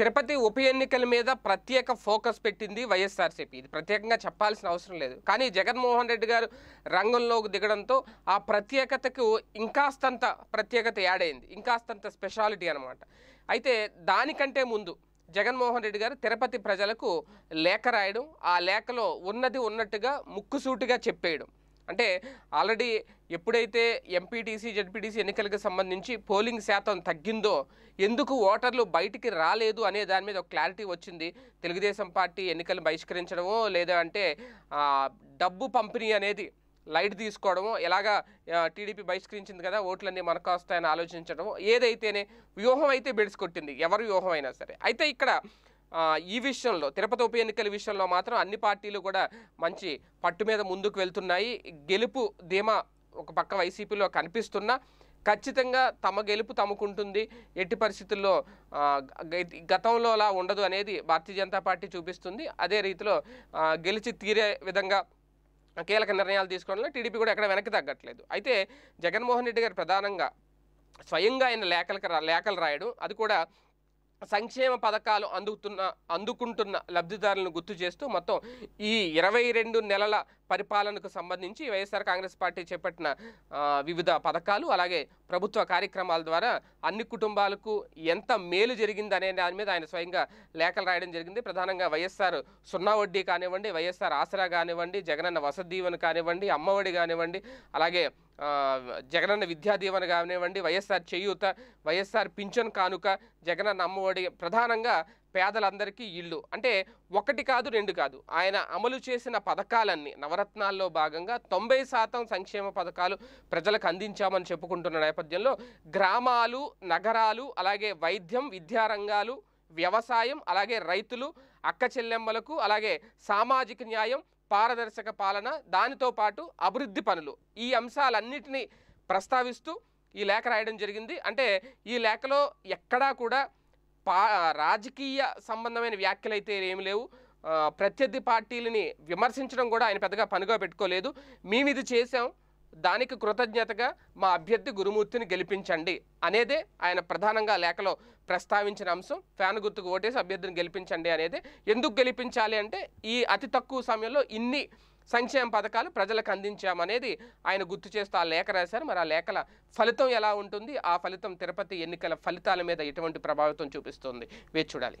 తిరుపతి ఉప ఎన్నికల మీద ప్రత్యేక ఫోకస్ పెట్టింది వైఎస్ఆర్సీపీ ఇది ప్రత్యేకంగా చెప్పాల్సిన అవసరం లేదు కానీ జగన్మోహన్ రెడ్డి గారు రంగంలోకి దిగడంతో ఆ ప్రత్యేకతకు ఇంకాస్తంత ప్రత్యేకత యాడ్ అయింది ఇంకాస్తంత స్పెషాలిటీ అనమాట అయితే దానికంటే ముందు జగన్మోహన్ రెడ్డి గారు తిరుపతి ప్రజలకు లేఖ రాయడం ఆ లేఖలో ఉన్నది ఉన్నట్టుగా ముక్కుసూటిగా చెప్పేయడం అంటే ఆల్రెడీ ఎప్పుడైతే ఎంపీటీసీ జడ్పీటీసీ ఎన్నికలకు సంబంధించి పోలింగ్ శాతం తగ్గిందో ఎందుకు ఓటర్లు బయటికి రాలేదు అనే దాని మీద ఒక క్లారిటీ వచ్చింది తెలుగుదేశం పార్టీ ఎన్నికలు బహిష్కరించడమో లేదా అంటే డబ్బు పంపిణీ అనేది లైట్ తీసుకోవడము ఎలాగా టీడీపీ బహిష్కరించింది కదా ఓట్లన్నీ మనకు వస్తాయని ఆలోచించడము ఏదైతేనే వ్యూహం అయితే బెడిసి కొట్టింది ఎవరు వ్యూహం అయినా సరే అయితే ఇక్కడ ఈ విషయంలో తిరుపతి ఉప ఎన్నికల విషయంలో మాత్రం అన్ని పార్టీలు కూడా మంచి పట్టు మీద ముందుకు వెళ్తున్నాయి గెలుపు ధీమా ఒక పక్క వైసీపీలో కనిపిస్తున్నా ఖచ్చితంగా తమ గెలుపు తమకుంటుంది ఎట్టి పరిస్థితుల్లో గతంలో అలా ఉండదు అనేది భారతీయ జనతా పార్టీ చూపిస్తుంది అదే రీతిలో గెలిచి తీరే విధంగా కీలక నిర్ణయాలు తీసుకోవడంలో టీడీపీ కూడా ఎక్కడ వెనక్కి తగ్గట్లేదు అయితే జగన్మోహన్ రెడ్డి గారు ప్రధానంగా స్వయంగా ఆయన లేఖలకు లేఖలు రాయడం అది కూడా సంక్షేమ పథకాలు అందుతున్న అందుకుంటున్న లబ్ధిదారులను గుర్తు చేస్తూ మొత్తం ఈ ఇరవై రెండు నెలల పరిపాలనకు సంబంధించి వైఎస్ఆర్ కాంగ్రెస్ పార్టీ చేపట్టిన వివిధ పథకాలు అలాగే ప్రభుత్వ కార్యక్రమాల ద్వారా అన్ని కుటుంబాలకు ఎంత మేలు జరిగింది అనే దాని మీద ఆయన స్వయంగా లేఖలు రాయడం జరిగింది ప్రధానంగా వైఎస్ఆర్ సున్నా వడ్డీ కానివ్వండి వైఎస్ఆర్ ఆసరా కానివ్వండి జగనన్న వసతి దీవెన కానివ్వండి అమ్మఒడి కానివ్వండి అలాగే జగనన్న విద్యా దీవెన కానివ్వండి వైఎస్ఆర్ చేయూత వైఎస్ఆర్ పింఛన్ కానుక జగనన్న అమ్మఒడి ప్రధానంగా పేదలందరికీ ఇళ్ళు అంటే ఒకటి కాదు రెండు కాదు ఆయన అమలు చేసిన పథకాలన్నీ నవరత్నాల్లో భాగంగా తొంభై శాతం సంక్షేమ పథకాలు ప్రజలకు అందించామని చెప్పుకుంటున్న నేపథ్యంలో గ్రామాలు నగరాలు అలాగే వైద్యం విద్యారంగాలు వ్యవసాయం అలాగే రైతులు అక్క చెల్లెమ్మలకు అలాగే సామాజిక న్యాయం పారదర్శక పాలన దానితో పాటు అభివృద్ధి పనులు ఈ అంశాలన్నింటినీ ప్రస్తావిస్తూ ఈ లేఖ రాయడం జరిగింది అంటే ఈ లేఖలో ఎక్కడా కూడా పా రాజకీయ సంబంధమైన వ్యాఖ్యలు అయితే ఏమి లేవు ప్రత్యర్థి పార్టీలని విమర్శించడం కూడా ఆయన పెద్దగా పనిగా పెట్టుకోలేదు మేము ఇది చేసాం దానికి కృతజ్ఞతగా మా అభ్యర్థి గురుమూర్తిని గెలిపించండి అనేదే ఆయన ప్రధానంగా లేఖలో ప్రస్తావించిన అంశం ఫ్యాన్ గుర్తుకు ఓటేసి అభ్యర్థిని గెలిపించండి అనేది ఎందుకు గెలిపించాలి అంటే ఈ అతి తక్కువ సమయంలో ఇన్ని సంక్షేమ పథకాలు ప్రజలకు అందించామనేది ఆయన గుర్తు చేస్తూ ఆ లేఖ రాశారు మరి ఆ లేఖల ఫలితం ఎలా ఉంటుంది ఆ ఫలితం తిరుపతి ఎన్నికల ఫలితాల మీద ఎటువంటి ప్రభావితం చూపిస్తుంది వేచి చూడాలి